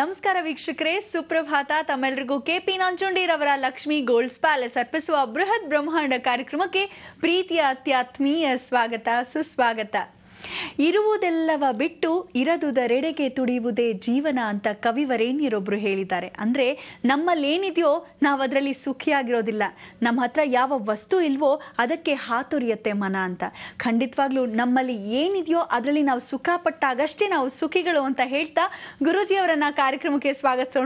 ನಮಸ್ಕಾರ ವೀಕ್ಷಕರೇ ಸುಪ್ರಭಾತ ತಮ್ಮೆಲ್ಲರಿಗೂ ಕೆಪಿ ನಂಜುಂಡಿರವರ ಲಕ್ಷ್ಮಿ ಗೋಲ್ಡ್ಸ್ ಪ್ಯಾಲೇಸ್ ಅರ್ಪಿಸುವ ಬೃಹತ್ ಬ್ರಹ್ಮಾಂಡ ಕಾರ್ಯಕ್ರಮಕ್ಕೆ ಪ್ರೀತಿಯ ಅತ್ಯಾತ್ಮೀಯ ಸ್ವಾಗತ ಸುಸ್ವಾಗತ ಇರುವುದೆಲ್ಲವ ಬಿಟ್ಟು ಇರದುದರೆಡೆಗೆ ತುಡಿಯುವುದೇ ಜೀವನ ಅಂತ ಕವಿವರೇಣ್ಯರೊಬ್ರು ಹೇಳಿದ್ದಾರೆ ಅಂದ್ರೆ ನಮ್ಮಲ್ಲೇನಿದೆಯೋ ನಾವು ಅದರಲ್ಲಿ ಸುಖಿಯಾಗಿರೋದಿಲ್ಲ ನಮ್ಮ ಹತ್ರ ಯಾವ ವಸ್ತು ಇಲ್ವೋ ಅದಕ್ಕೆ ಹಾತೊರಿಯತ್ತೆ ಮನ ಅಂತ ಖಂಡಿತವಾಗ್ಲೂ ನಮ್ಮಲ್ಲಿ ಏನಿದೆಯೋ ಅದರಲ್ಲಿ ನಾವು ಸುಖ ಪಟ್ಟಾಗಷ್ಟೇ ನಾವು ಸುಖಿಗಳು ಅಂತ ಹೇಳ್ತಾ ಗುರುಜಿ ಅವರನ್ನ ಕಾರ್ಯಕ್ರಮಕ್ಕೆ ಸ್ವಾಗತಿಸೋಣ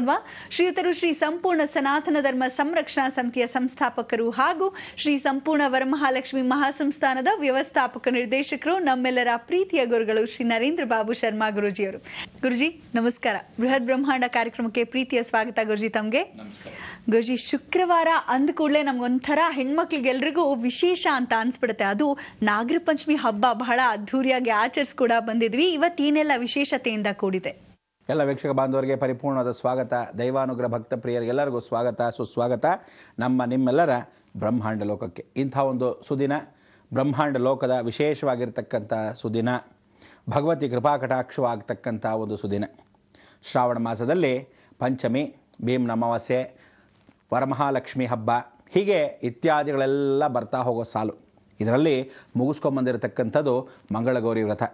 ಶ್ರೀಯುತರು ಶ್ರೀ ಸಂಪೂರ್ಣ ಸನಾತನ ಧರ್ಮ ಸಂರಕ್ಷಣಾ ಸಮಿತಿಯ ಸಂಸ್ಥಾಪಕರು ಹಾಗೂ ಶ್ರೀ ಸಂಪೂರ್ಣ ವರಮಹಾಲಕ್ಷ್ಮಿ ಮಹಾಸಂಸ್ಥಾನದ ವ್ಯವಸ್ಥಾಪಕ ನಿರ್ದೇಶಕರು ನಮ್ಮೆಲ್ಲರ ಪ್ರೀತಿ ಪ್ರೀತಿಯ ಗುರುಗಳು ಶ್ರೀ ನರೇಂದ್ರ ಬಾಬು ಶರ್ಮಾ ಅವರು ಗುರುಜಿ ನಮಸ್ಕಾರ ಬೃಹತ್ ಬ್ರಹ್ಮಾಂಡ ಕಾರ್ಯಕ್ರಮಕ್ಕೆ ಪ್ರೀತಿಯ ಸ್ವಾಗತ ಗುರುಜಿ ತಮಗೆ ಗುರುಜಿ ಶುಕ್ರವಾರ ಅಂದ ಕೂಡಲೇ ನಮ್ಗೊಂಥರ ಹೆಣ್ಮಕ್ಳಿಗೆಲ್ರಿಗೂ ವಿಶೇಷ ಅಂತ ಅನ್ಸ್ಬಿಡುತ್ತೆ ಅದು ನಾಗರ ಪಂಚಮಿ ಹಬ್ಬ ಬಹಳ ಅದ್ಧೂರಿಯಾಗಿ ಆಚರಿಸ್ ಕೂಡ ಬಂದಿದ್ವಿ ಇವತ್ತೇನೆಲ್ಲ ವಿಶೇಷತೆಯಿಂದ ಕೂಡಿದೆ ಎಲ್ಲ ವೀಕ್ಷಕ ಬಾಂಧವರಿಗೆ ಪರಿಪೂರ್ಣವಾದ ಸ್ವಾಗತ ದೈವಾನುಗ್ರಹ ಭಕ್ತ ಪ್ರಿಯರಿಗೆಲ್ಲರಿಗೂ ಸ್ವಾಗತ ಸುಸ್ವಾಗತ ನಮ್ಮ ನಿಮ್ಮೆಲ್ಲರ ಬ್ರಹ್ಮಾಂಡ ಲೋಕಕ್ಕೆ ಇಂಥ ಒಂದು ಸುದಿನ ಬ್ರಹ್ಮಾಂಡ ಲೋಕದ ವಿಶೇಷವಾಗಿರ್ತಕ್ಕಂಥ ಸುದಿನ ಭಗವತಿ ಕೃಪಾ ಕಟಾಕ್ಷವಾಗತಕ್ಕಂಥ ಒಂದು ಸುದಿನ ಶ್ರಾವಣ ಮಾಸದಲ್ಲಿ ಪಂಚಮಿ ಭೀಮ್ನ ಅಮಾವಾಸ್ಯೆ ವರಮಹಾಲಕ್ಷ್ಮಿ ಹಬ್ಬ ಹೀಗೆ ಇತ್ಯಾದಿಗಳೆಲ್ಲ ಬರ್ತಾ ಹೋಗೋ ಸಾಲು ಇದರಲ್ಲಿ ಮುಗಿಸ್ಕೊಂಬಂದಿರತಕ್ಕಂಥದ್ದು ಮಂಗಳಗೌರಿ ವ್ರತ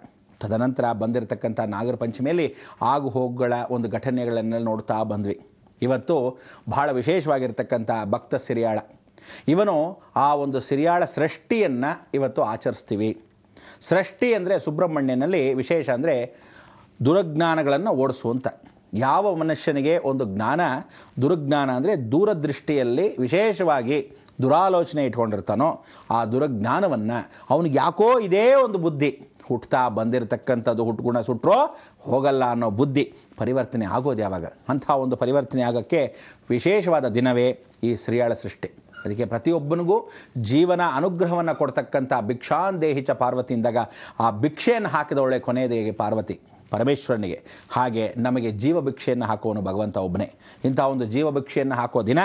ತದನಂತರ ಬಂದಿರತಕ್ಕಂಥ ನಾಗರ ಪಂಚಮಿಯಲ್ಲಿ ಆಗು ಹೋಗುಗಳ ಒಂದು ಘಟನೆಗಳನ್ನೆಲ್ಲ ನೋಡ್ತಾ ಬಂದ್ವಿ ಇವತ್ತು ಬಹಳ ವಿಶೇಷವಾಗಿರ್ತಕ್ಕಂಥ ಭಕ್ತ ಸಿರಿಯಾಳ ಇವನು ಆ ಒಂದು ಸಿರಿಯಾಳ ಸೃಷ್ಟಿಯನ್ನು ಇವತ್ತು ಆಚರಿಸ್ತೀವಿ ಸೃಷ್ಟಿ ಅಂದರೆ ಸುಬ್ರಹ್ಮಣ್ಯನಲ್ಲಿ ವಿಶೇಷ ಅಂದರೆ ದುರಜ್ಞಾನಗಳನ್ನು ಓಡಿಸುವಂಥ ಯಾವ ಮನುಷ್ಯನಿಗೆ ಒಂದು ಜ್ಞಾನ ದುರಜ್ಞಾನ ಅಂದರೆ ದೂರದೃಷ್ಟಿಯಲ್ಲಿ ವಿಶೇಷವಾಗಿ ದುರಾಲೋಚನೆ ಇಟ್ಕೊಂಡಿರ್ತಾನೋ ಆ ದುರಜ್ಞಾನವನ್ನು ಅವನಿಗೆ ಯಾಕೋ ಇದೇ ಒಂದು ಬುದ್ಧಿ ಹುಟ್ತಾ ಬಂದಿರತಕ್ಕಂಥದ್ದು ಹುಟ್ಟುಗುಣ ಸುಟ್ಟರೋ ಹೋಗಲ್ಲ ಅನ್ನೋ ಬುದ್ಧಿ ಪರಿವರ್ತನೆ ಆಗೋದು ಯಾವಾಗ ಅಂಥ ಒಂದು ಪರಿವರ್ತನೆ ಆಗೋಕ್ಕೆ ವಿಶೇಷವಾದ ದಿನವೇ ಈ ಸ್ರಿಯಾಳ ಸೃಷ್ಟಿ ಅದಕ್ಕೆ ಪ್ರತಿಯೊಬ್ಬನಿಗೂ ಜೀವನ ಅನುಗ್ರಹವನ್ನು ಕೊಡ್ತಕ್ಕಂಥ ಭಿಕ್ಷಾನ್ ದೇಹಿಚ ಪಾರ್ವತಿ ಆ ಭಿಕ್ಷೆಯನ್ನು ಹಾಕಿದವಳೆ ಕೊನೆಯದೇ ಪಾರ್ವತಿ ಪರಮೇಶ್ವರನಿಗೆ ಹಾಗೆ ನಮಗೆ ಜೀವ ಭಿಕ್ಷೆಯನ್ನು ಹಾಕುವನು ಭಗವಂತ ಒಬ್ಬನೇ ಇಂಥ ಒಂದು ಜೀವ ಭಿಕ್ಷೆಯನ್ನು ಹಾಕೋ ದಿನ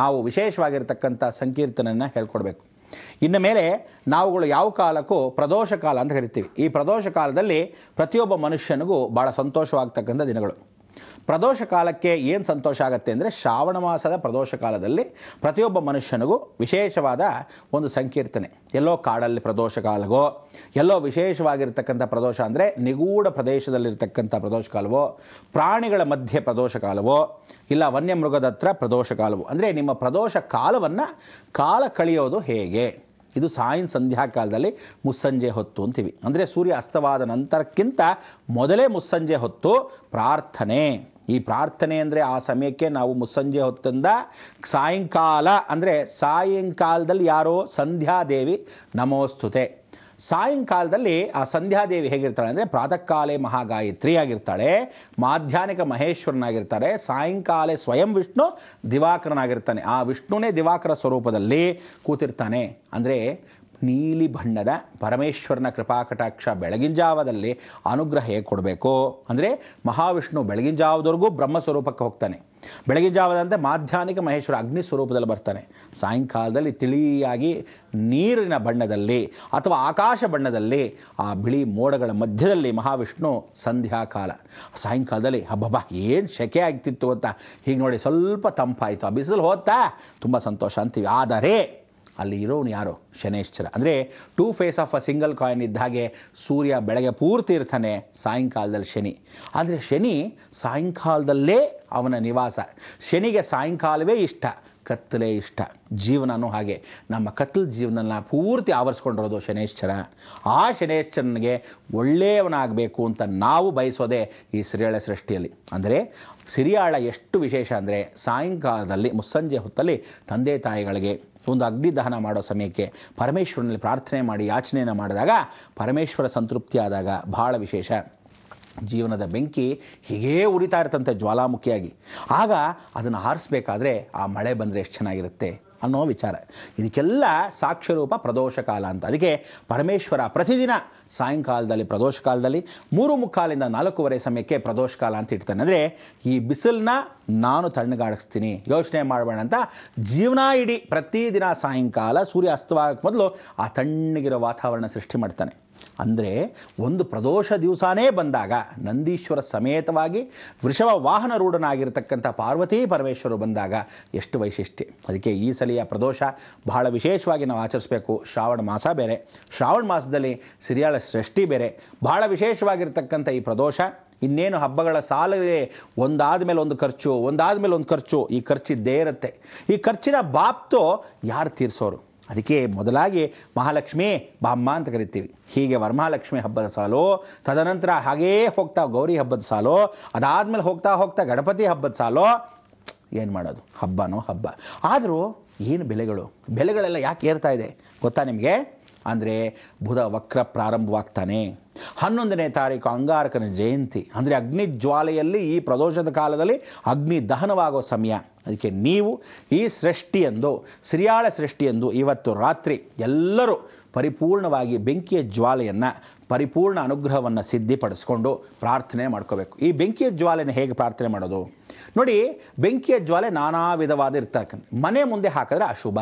ನಾವು ವಿಶೇಷವಾಗಿರ್ತಕ್ಕಂಥ ಸಂಕೀರ್ತನನ್ನು ಹೇಳ್ಕೊಡ್ಬೇಕು ಇನ್ನು ಮೇಲೆ ನಾವುಗಳು ಯಾವ ಕಾಲಕ್ಕೂ ಪ್ರದೋಷ ಕಾಲ ಅಂತ ಕರಿತೀವಿ ಈ ಪ್ರದೋಷ ಕಾಲದಲ್ಲಿ ಪ್ರತಿಯೊಬ್ಬ ಮನುಷ್ಯನಿಗೂ ಭಾಳ ಸಂತೋಷವಾಗ್ತಕ್ಕಂಥ ದಿನಗಳು ಪ್ರದೋಷ ಕಾಲಕ್ಕೆ ಏನು ಸಂತೋಷ ಆಗುತ್ತೆ ಅಂದರೆ ಶ್ರಾವಣ ಮಾಸದ ಪ್ರದೋಷ ಕಾಲದಲ್ಲಿ ಪ್ರತಿಯೊಬ್ಬ ಮನುಷ್ಯನಿಗೂ ವಿಶೇಷವಾದ ಒಂದು ಸಂಕೀರ್ತನೆ ಎಲ್ಲೋ ಕಾಡಲ್ಲಿ ಪ್ರದೋಷ ಕಾಲವೋ ಎಲ್ಲೋ ವಿಶೇಷವಾಗಿರ್ತಕ್ಕಂಥ ಪ್ರದೋಷ ಅಂದರೆ ನಿಗೂಢ ಪ್ರದೇಶದಲ್ಲಿರ್ತಕ್ಕಂಥ ಪ್ರದೋಷ ಕಾಲವೋ ಪ್ರಾಣಿಗಳ ಮಧ್ಯೆ ಪ್ರದೋಷ ಕಾಲವೋ ಇಲ್ಲ ವನ್ಯಮೃಗದ ಹತ್ರ ಪ್ರದೋಷ ಕಾಲವೋ ಅಂದರೆ ನಿಮ್ಮ ಪ್ರದೋಷ ಕಾಲವನ್ನು ಕಾಲ ಕಳೆಯೋದು ಹೇಗೆ ಇದು ಸಾಯಂ ಸಂಧ್ಯಾಕಾಲದಲ್ಲಿ ಮುಸ್ಸಂಜೆ ಹೊತ್ತು ಅಂತೀವಿ ಅಂದರೆ ಸೂರ್ಯ ಅಸ್ತವಾದ ನಂತರಕ್ಕಿಂತ ಮೊದಲೇ ಮುಸ್ಸಂಜೆ ಹೊತ್ತು ಪ್ರಾರ್ಥನೆ ಈ ಪ್ರಾರ್ಥನೆ ಅಂದರೆ ಆ ಸಮಯಕ್ಕೆ ನಾವು ಮುಸ್ಸಂಜೆ ಹೊತ್ತಿಂದ ಸಾಯಂಕಾಲ ಅಂದರೆ ಸಾಯಂಕಾಲದಲ್ಲಿ ಯಾರೋ ಸಂಧ್ಯಾದೇವಿ ನಮೋಸ್ತುತೆ ಸಾಯಂಕಾಲದಲ್ಲಿ ಆ ಸಂಧ್ಯಾದೇವಿ ಹೇಗಿರ್ತಾಳೆ ಅಂದರೆ ಪ್ರಾತಃ ಕಾಲೇ ಮಹಾಗಾಯತ್ರಿ ಆಗಿರ್ತಾಳೆ ಮಾಧ್ಯಾನಿಕ ಮಹೇಶ್ವರನಾಗಿರ್ತಾರೆ ಸಾಯಂಕಾಲ ಸ್ವಯಂ ವಿಷ್ಣು ದಿವಾಕರನಾಗಿರ್ತಾನೆ ಆ ವಿಷ್ಣುನೇ ದಿವಾಕರ ಸ್ವರೂಪದಲ್ಲಿ ಕೂತಿರ್ತಾನೆ ಅಂದರೆ ನೀಲಿ ಬಣ್ಣದ ಪರಮೇಶ್ವರನ ಕೃಪಾಕಟಾಕ್ಷ ಬೆಳಗಿನ ಜಾವದಲ್ಲಿ ಅನುಗ್ರಹ ಹೇಗೆ ಕೊಡಬೇಕು ಅಂದರೆ ಮಹಾವಿಷ್ಣು ಬೆಳಗಿನ ಜಾವದವರೆಗೂ ಬ್ರಹ್ಮ ಸ್ವರೂಪಕ್ಕೆ ಹೋಗ್ತಾನೆ ಬೆಳಗಿನ ಜಾವದಂತೆ ಮಾಧ್ಯಾನಿಕ ಮಹೇಶ್ವರ ಅಗ್ನಿ ಸ್ವರೂಪದಲ್ಲಿ ಬರ್ತಾನೆ ಸಾಯಂಕಾಲದಲ್ಲಿ ತಿಳಿಯಾಗಿ ನೀರಿನ ಬಣ್ಣದಲ್ಲಿ ಅಥವಾ ಆಕಾಶ ಬಣ್ಣದಲ್ಲಿ ಆ ಬಿಳಿ ಮೋಡಗಳ ಮಧ್ಯದಲ್ಲಿ ಮಹಾವಿಷ್ಣು ಸಂಧ್ಯಾಕಾಲ ಸಾಯಂಕಾಲದಲ್ಲಿ ಹಬ್ಬಬ್ಬ ಏನು ಶೆಕೆ ಆಗ್ತಿತ್ತು ಅಂತ ಹೀಗೆ ನೋಡಿ ಸ್ವಲ್ಪ ತಂಪಾಯಿತು ಆ ಬಿಸಿಲು ಹೋತ್ತಾ ತುಂಬ ಸಂತೋಷ ಅಂತೀವಿ ಆದರೆ ಅಲ್ಲಿ ಇರೋನು ಯಾರು ಶನೇಶ್ವರ ಅಂದರೆ two face of a single coin ಇದ್ದ ಹಾಗೆ ಸೂರ್ಯ ಬೆಳಗ್ಗೆ ಪೂರ್ತಿ ಇರ್ತಾನೆ ಸಾಯಂಕಾಲದಲ್ಲಿ ಶನಿ ಅಂದರೆ ಶನಿ ಸಾಯಂಕಾಲದಲ್ಲೇ ಅವನ ನಿವಾಸ ಶನಿಗೆ ಸಾಯಂಕಾಲವೇ ಇಷ್ಟ ಕತ್ತಲೆ ಇಷ್ಟ ಜೀವನನೂ ಹಾಗೆ ನಮ್ಮ ಕತ್ತಲ ಜೀವನನ ಪೂರ್ತಿ ಆವರಿಸ್ಕೊಂಡಿರೋದು ಶನೇಶ್ಚರ ಆ ಶನೇಶ್ಚರನಿಗೆ ಒಳ್ಳೆಯವನಾಗಬೇಕು ಅಂತ ನಾವು ಬಯಸೋದೇ ಈ ಸಿರಿಯಾಳ ಸೃಷ್ಟಿಯಲ್ಲಿ ಅಂದರೆ ಸಿರಿಯಾಳ ಎಷ್ಟು ವಿಶೇಷ ಅಂದರೆ ಸಾಯಂಕಾಲದಲ್ಲಿ ಮುಸ್ಸಂಜೆ ಹೊತ್ತಲ್ಲಿ ತಂದೆ ತಾಯಿಗಳಿಗೆ ಒಂದು ಅಗ್ನಿ ದಹನ ಮಾಡೋ ಸಮಯಕ್ಕೆ ಪರಮೇಶ್ವರನಲ್ಲಿ ಪ್ರಾರ್ಥನೆ ಮಾಡಿ ಯಾಚನೆಯನ್ನು ಮಾಡಿದಾಗ ಪರಮೇಶ್ವರ ಸಂತೃಪ್ತಿ ಆದಾಗ ಬಹಳ ವಿಶೇಷ ಜೀವನದ ಬೆಂಕಿ ಹೀಗೇ ಉರಿತಾ ಇರ್ತಂತೆ ಜ್ವಾಲಾಮುಖಿಯಾಗಿ ಆಗ ಅದನ್ನು ಹಾರಿಸ್ಬೇಕಾದ್ರೆ ಆ ಮಳೆ ಬಂದರೆ ಎಷ್ಟು ಚೆನ್ನಾಗಿರುತ್ತೆ ಅನ್ನೋ ವಿಚಾರ ಇದಕ್ಕೆಲ್ಲ ಸಾಕ್ಷ್ಯರೂಪ ಪ್ರದೋಷ ಕಾಲ ಅಂತ ಅದಕ್ಕೆ ಪರಮೇಶ್ವರ ಪ್ರತಿದಿನ ಸಾಯಂಕಾಲದಲ್ಲಿ ಪ್ರದೋಷ ಕಾಲದಲ್ಲಿ ಮೂರು ಮುಕ್ಕಾಲಿಂದ ನಾಲ್ಕೂವರೆ ಸಮಯಕ್ಕೆ ಪ್ರದೋಷಕಾಲ ಕಾಲ ಅಂತ ಇಡ್ತಾನೆ ಅಂದರೆ ಈ ಬಿಸಿಲನ್ನ ನಾನು ತಣ್ಣಗಾಡಿಸ್ತೀನಿ ಯೋಚನೆ ಮಾಡಬೇಡ ಅಂತ ಜೀವನ ಇಡೀ ಪ್ರತಿದಿನ ಸಾಯಂಕಾಲ ಸೂರ್ಯ ಅಸ್ತವಾಗಕ್ಕೆ ಮೊದಲು ಆ ತಣ್ಣಗಿರೋ ವಾತಾವರಣ ಸೃಷ್ಟಿ ಮಾಡ್ತಾನೆ ಅಂದರೆ ಒಂದು ಪ್ರದೋಷ ದಿವಸನೇ ಬಂದಾಗ ನಂದೀಶ್ವರ ಸಮೇತವಾಗಿ ವೃಷಭ ವಾಹನ ರೂಢನಾಗಿರ್ತಕ್ಕಂಥ ಪಾರ್ವತಿ ಪರಮೇಶ್ವರು ಬಂದಾಗ ಎಷ್ಟು ವೈಶಿಷ್ಟ್ಯ ಅದಕ್ಕೆ ಈ ಸಲಿಯ ಪ್ರದೋಷ ಬಹಳ ವಿಶೇಷವಾಗಿ ನಾವು ಆಚರಿಸಬೇಕು ಶ್ರಾವಣ ಮಾಸ ಬೇರೆ ಶ್ರಾವಣ ಮಾಸದಲ್ಲಿ ಸಿರಿಯಾಳ ಸೃಷ್ಟಿ ಬೇರೆ ಬಹಳ ವಿಶೇಷವಾಗಿರ್ತಕ್ಕಂಥ ಈ ಪ್ರದೋಷ ಇನ್ನೇನು ಹಬ್ಬಗಳ ಸಾಲದೆ ಒಂದಾದ ಮೇಲೆ ಒಂದು ಖರ್ಚು ಒಂದಾದ ಮೇಲೆ ಒಂದು ಖರ್ಚು ಈ ಖರ್ಚಿದ್ದೇ ಇರುತ್ತೆ ಈ ಖರ್ಚಿನ ಬಾಪ್ತು ಯಾರು ತೀರಿಸೋರು ಅದಕ್ಕೆ ಮೊದಲಾಗಿ ಮಹಾಲಕ್ಷ್ಮಿ ಬಾಮ್ಮ ಅಂತ ಕರಿತೀವಿ ಹೀಗೆ ವರಮಹಾಲಕ್ಷ್ಮಿ ಹಬ್ಬದ ಸಾಲು ತದನಂತರ ಹಾಗೇ ಹೋಗ್ತಾ ಗೌರಿ ಹಬ್ಬದ ಸಾಲು ಅದಾದಮೇಲೆ ಹೋಗ್ತಾ ಹೋಗ್ತಾ ಗಣಪತಿ ಹಬ್ಬದ ಸಾಲು ಏನು ಮಾಡೋದು ಹಬ್ಬನೋ ಹಬ್ಬ ಆದರೂ ಏನು ಬೆಲೆಗಳು ಬೆಲೆಗಳೆಲ್ಲ ಯಾಕೆ ಏರ್ತಾ ಇದೆ ಗೊತ್ತಾ ನಿಮಗೆ ಅಂದರೆ ಬುಧ ವಕ್ರ ಪ್ರಾರಂಭವಾಗ್ತಾನೆ ಹನ್ನೊಂದನೇ ತಾರೀಕು ಅಂಗಾರಕನ ಜಯಂತಿ ಅಂದರೆ ಅಗ್ನಿ ಜ್ವಾಲೆಯಲ್ಲಿ ಈ ಪ್ರದೋಷದ ಕಾಲದಲ್ಲಿ ಅಗ್ನಿ ದಹನವಾಗೋ ಸಮಯ ಅದಕ್ಕೆ ನೀವು ಈ ಸೃಷ್ಟಿಯೆಂದು ಸಿರಿಯಾಳ ಸೃಷ್ಟಿಯೆಂದು ಇವತ್ತು ರಾತ್ರಿ ಎಲ್ಲರೂ ಪರಿಪೂರ್ಣವಾಗಿ ಬೆಂಕಿಯ ಜ್ವಾಲೆಯನ್ನು ಪರಿಪೂರ್ಣ ಅನುಗ್ರಹವನ್ನು ಸಿದ್ಧಿಪಡಿಸ್ಕೊಂಡು ಪ್ರಾರ್ಥನೆ ಮಾಡ್ಕೋಬೇಕು ಈ ಬೆಂಕಿಯ ಜ್ವಾಲೆಯನ್ನು ಹೇಗೆ ಪ್ರಾರ್ಥನೆ ಮಾಡೋದು ನೋಡಿ ಬೆಂಕಿಯ ಜ್ವಾಲೆ ನಾನಾ ವಿಧವಾದ ಇರ್ತಕ್ಕಂಥ ಮನೆ ಮುಂದೆ ಹಾಕಿದ್ರೆ ಅಶುಭ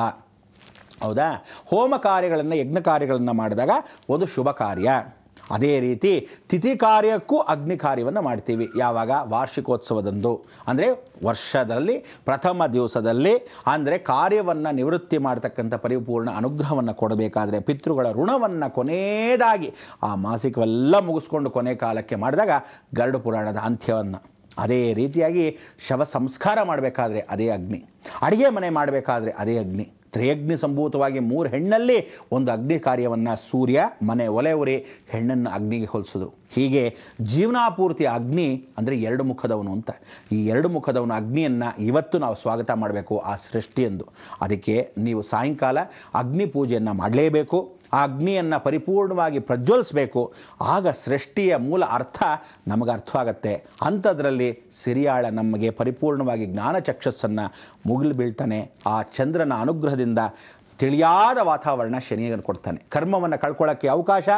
ಹೌದಾ ಹೋಮ ಕಾರ್ಯಗಳನ್ನು ಯಜ್ಞ ಕಾರ್ಯಗಳನ್ನು ಮಾಡಿದಾಗ ಒಂದು ಶುಭ ಕಾರ್ಯ ಅದೇ ರೀತಿ ತಿಥಿ ಕಾರ್ಯಕ್ಕೂ ಅಗ್ನಿ ಕಾರ್ಯವನ್ನು ಮಾಡ್ತೀವಿ ಯಾವಾಗ ವಾರ್ಷಿಕೋತ್ಸವದಂದು ಅಂದರೆ ವರ್ಷದಲ್ಲಿ ಪ್ರಥಮ ದಿವಸದಲ್ಲಿ ಅಂದರೆ ಕಾರ್ಯವನ್ನು ನಿವೃತ್ತಿ ಮಾಡ್ತಕ್ಕಂಥ ಪರಿಪೂರ್ಣ ಅನುಗ್ರಹವನ್ನು ಕೊಡಬೇಕಾದ್ರೆ ಪಿತೃಗಳ ಋಣವನ್ನು ಕೊನೆಯದಾಗಿ ಆ ಮಾಸಿಕವೆಲ್ಲ ಮುಗಿಸ್ಕೊಂಡು ಕೊನೆ ಕಾಲಕ್ಕೆ ಮಾಡಿದಾಗ ಗರುಡು ಪುರಾಣದ ಅಂತ್ಯವನ್ನು ಅದೇ ರೀತಿಯಾಗಿ ಶವ ಸಂಸ್ಕಾರ ಮಾಡಬೇಕಾದ್ರೆ ಅದೇ ಅಗ್ನಿ ಅಡುಗೆ ಮನೆ ಮಾಡಬೇಕಾದ್ರೆ ಅದೇ ಅಗ್ನಿ ತ್ರಯಗ್ನಿ ಸಂಭೂತವಾಗಿ ಮೂರು ಹೆಣ್ಣಲ್ಲಿ ಒಂದು ಅಗ್ನಿ ಕಾರ್ಯವನ್ನು ಸೂರ್ಯ ಮನೆ ಒಲೆ ಉರಿ ಹೆಣ್ಣನ್ನು ಅಗ್ನಿಗೆ ಹೋಲಿಸಿದ್ರು ಹೀಗೆ ಜೀವನಾಪೂರ್ತಿ ಅಗ್ನಿ ಅಂದರೆ ಎರಡು ಮುಖದವನು ಅಂತ ಈ ಎರಡು ಮುಖದವನು ಅಗ್ನಿಯನ್ನು ಇವತ್ತು ನಾವು ಸ್ವಾಗತ ಮಾಡಬೇಕು ಆ ಸೃಷ್ಟಿಯಂದು ಅದಕ್ಕೆ ನೀವು ಸಾಯಂಕಾಲ ಅಗ್ನಿ ಪೂಜೆಯನ್ನು ಮಾಡಲೇಬೇಕು ಆ ಅಗ್ನಿಯನ್ನು ಪರಿಪೂರ್ಣವಾಗಿ ಪ್ರಜ್ವಲಿಸಬೇಕು ಆಗ ಸೃಷ್ಟಿಯ ಮೂಲ ಅರ್ಥ ನಮಗೆ ಅರ್ಥವಾಗತ್ತೆ ಅಂಥದ್ರಲ್ಲಿ ಸಿರಿಯಾಳ ನಮಗೆ ಪರಿಪೂರ್ಣವಾಗಿ ಜ್ಞಾನ ಚಕ್ಷಸ್ಸನ್ನು ಮುಗಿಲು ಬೀಳ್ತಾನೆ ಆ ಚಂದ್ರನ ಅನುಗ್ರಹದಿಂದ ತಿಳಿಯಾದ ವಾತಾವರಣ ಶನಿಯನ್ನು ಕೊಡ್ತಾನೆ ಕರ್ಮವನ್ನು ಕಳ್ಕೊಳ್ಳೋಕ್ಕೆ ಅವಕಾಶ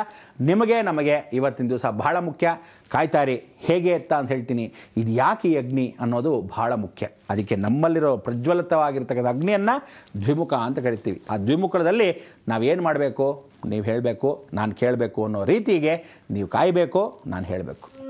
ನಿಮಗೆ ನಮಗೆ ಇವತ್ತಿನ ದಿವಸ ಬಹಳ ಮುಖ್ಯ ಕಾಯ್ತಾರೆ ಹೇಗೆ ಎತ್ತ ಅಂತ ಹೇಳ್ತೀನಿ ಇದು ಯಾಕೆ ಈ ಅಗ್ನಿ ಅನ್ನೋದು ಬಹಳ ಮುಖ್ಯ ಅದಕ್ಕೆ ನಮ್ಮಲ್ಲಿರೋ ಪ್ರಜ್ವಲಿತವಾಗಿರ್ತಕ್ಕಂಥ ಅಗ್ನಿಯನ್ನು ದ್ವಿಮುಖ ಅಂತ ಕರಿತೀವಿ ಆ ದ್ವಿಮುಖದಲ್ಲಿ ನಾವೇನು ಮಾಡಬೇಕು ನೀವು ಹೇಳಬೇಕು ನಾನು ಕೇಳಬೇಕು ಅನ್ನೋ ರೀತಿಗೆ ನೀವು ಕಾಯಬೇಕು ನಾನು ಹೇಳಬೇಕು